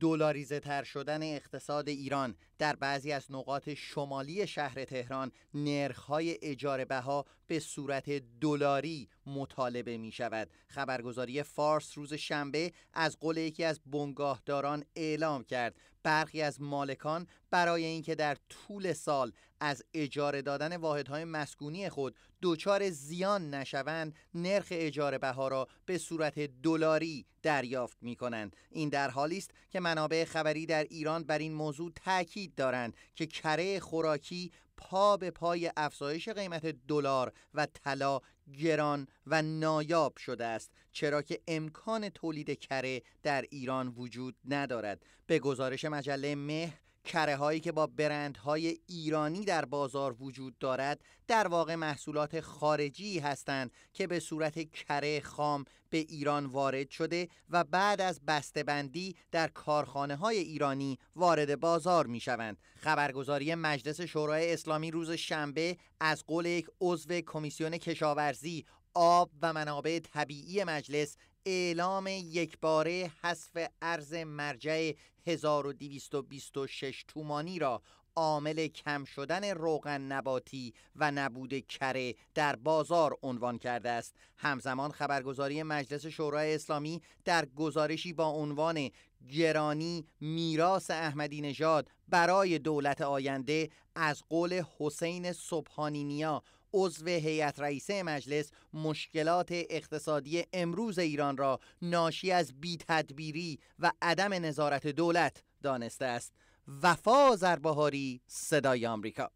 دلاریزه تر شدن اقتصاد ایران در بعضی از نقاط شمالی شهر تهران نرخ‌های اجاره بها به صورت دلاری مطالبه می شود خبرگزاری فارس روز شنبه از قول یکی از بنگاهداران اعلام کرد برخی از مالکان برای اینکه در طول سال از اجاره دادن واحدهای مسکونی خود دچار زیان نشوند نرخ اجاره بها را به صورت دلاری دریافت می کنند این در حالی است که منابع خبری در ایران بر این موضوع تاکید دارند که کره خوراکی پا به پای افزایش قیمت دلار و طلا گران و نایاب شده است چرا که امکان تولید کره در ایران وجود ندارد به گزارش مجله مه کره هایی که با برندهای ایرانی در بازار وجود دارد در واقع محصولات خارجی هستند که به صورت کره خام به ایران وارد شده و بعد از بسته‌بندی در کارخانه های ایرانی وارد بازار می شوند. خبرگزاری مجلس شورای اسلامی روز شنبه از قول یک عضو کمیسیون کشاورزی آب و منابع طبیعی مجلس اعلام یکباره حذف ارز مرجع 1226 تومانی را عامل کم شدن روغن نباتی و نبود کره در بازار عنوان کرده است همزمان خبرگزاری مجلس شورای اسلامی در گزارشی با عنوان گرانی میراس احمدی نژاد برای دولت آینده از قول حسین صبحانی نیا عضو هیئت رئیسه مجلس مشکلات اقتصادی امروز ایران را ناشی از تدبیری و عدم نظارت دولت دانسته است وفا زربهاری صدای آمریکا